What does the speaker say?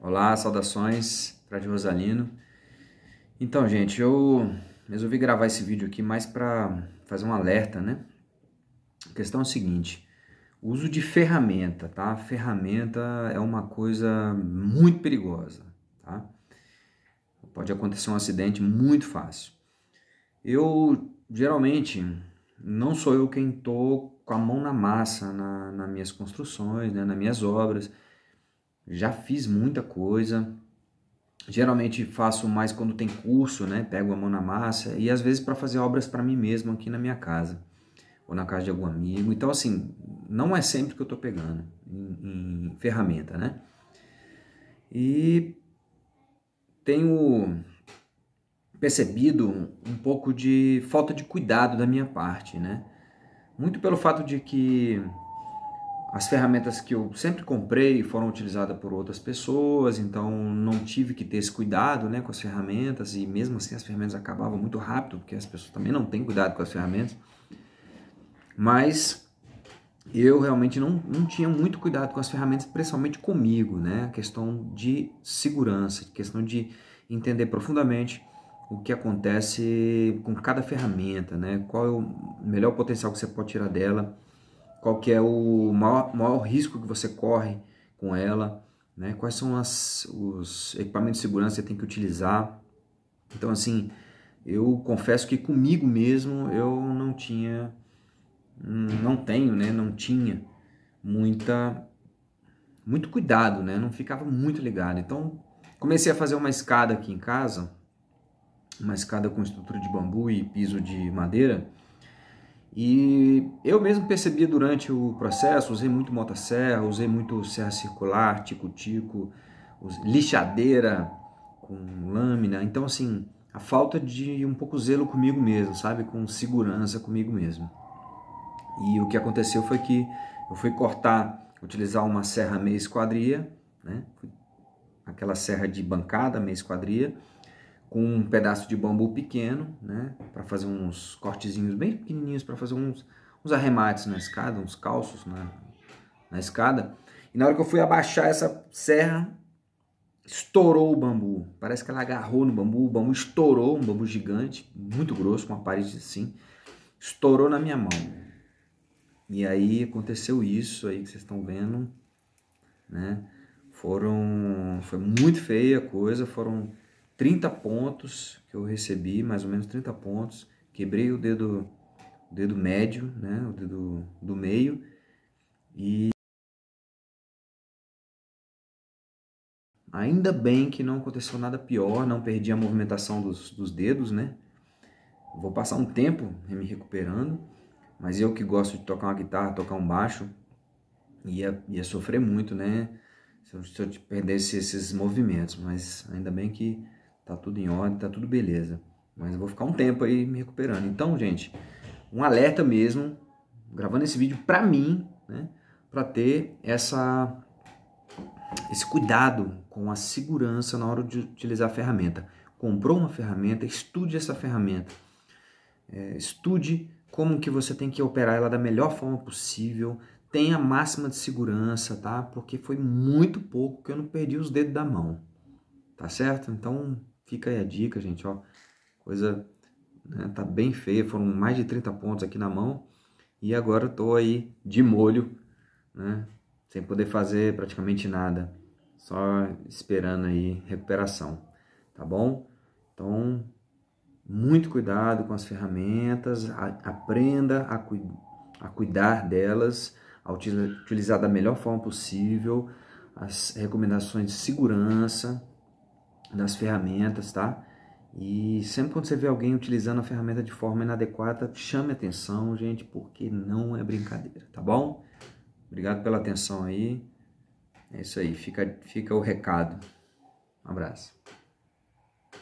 Olá, saudações, Frade Rosalino. Então, gente, eu resolvi gravar esse vídeo aqui mais para fazer um alerta, né? A questão é o seguinte, uso de ferramenta, tá? Ferramenta é uma coisa muito perigosa, tá? Pode acontecer um acidente muito fácil. Eu, geralmente, não sou eu quem tô com a mão na massa na, nas minhas construções, né? nas minhas obras, já fiz muita coisa. Geralmente faço mais quando tem curso, né? Pego a mão na massa e às vezes para fazer obras para mim mesmo aqui na minha casa ou na casa de algum amigo. Então, assim, não é sempre que eu estou pegando em, em, ferramenta, né? E tenho percebido um pouco de falta de cuidado da minha parte, né? Muito pelo fato de que as ferramentas que eu sempre comprei foram utilizadas por outras pessoas, então não tive que ter esse cuidado né, com as ferramentas, e mesmo assim as ferramentas acabavam muito rápido, porque as pessoas também não têm cuidado com as ferramentas. Mas eu realmente não, não tinha muito cuidado com as ferramentas, principalmente comigo, né? A questão de segurança, questão de entender profundamente o que acontece com cada ferramenta, né? Qual é o melhor potencial que você pode tirar dela qual que é o maior, maior risco que você corre com ela, né? quais são as, os equipamentos de segurança que você tem que utilizar. Então, assim, eu confesso que comigo mesmo eu não tinha, não tenho, né? Não tinha muita, muito cuidado, né? Não ficava muito ligado. Então, comecei a fazer uma escada aqui em casa, uma escada com estrutura de bambu e piso de madeira e eu mesmo percebi durante o processo, usei muito motosserra, usei muito serra circular, tico-tico, lixadeira com lâmina. Então, assim, a falta de um pouco zelo comigo mesmo, sabe? Com segurança comigo mesmo. E o que aconteceu foi que eu fui cortar, utilizar uma serra meia esquadria, né? Aquela serra de bancada meia esquadria, com um pedaço de bambu pequeno, né, para fazer uns cortezinhos bem pequenininhos para fazer uns, uns arremates na escada, uns calços na, na escada. E na hora que eu fui abaixar essa serra, estourou o bambu. Parece que ela agarrou no bambu, o bambu estourou, um bambu gigante, muito grosso, com uma parede assim, estourou na minha mão. E aí aconteceu isso aí que vocês estão vendo, né? Foram, foi muito feia a coisa, foram 30 pontos que eu recebi, mais ou menos 30 pontos. Quebrei o dedo, o dedo médio, né? O dedo do meio. E Ainda bem que não aconteceu nada pior, não perdi a movimentação dos, dos, dedos, né? Vou passar um tempo me recuperando, mas eu que gosto de tocar uma guitarra, tocar um baixo, ia, ia sofrer muito, né? Se eu, se eu perdesse esses movimentos, mas ainda bem que tá tudo em ordem, tá tudo beleza. Mas eu vou ficar um tempo aí me recuperando. Então, gente, um alerta mesmo, gravando esse vídeo para mim, né, para ter essa esse cuidado com a segurança na hora de utilizar a ferramenta. Comprou uma ferramenta, estude essa ferramenta. É, estude como que você tem que operar ela da melhor forma possível. Tenha a máxima de segurança, tá? Porque foi muito pouco que eu não perdi os dedos da mão. Tá certo? Então, Fica aí a dica, gente, ó. Coisa né, tá bem feia, foram mais de 30 pontos aqui na mão. E agora eu tô aí de molho, né? Sem poder fazer praticamente nada. Só esperando aí recuperação, tá bom? Então, muito cuidado com as ferramentas, a, aprenda a, cu, a cuidar delas, a utilizar da melhor forma possível, as recomendações de segurança, das ferramentas, tá? E sempre quando você vê alguém utilizando a ferramenta de forma inadequada, chame atenção, gente, porque não é brincadeira, tá bom? Obrigado pela atenção aí. É isso aí, fica, fica o recado. Um abraço.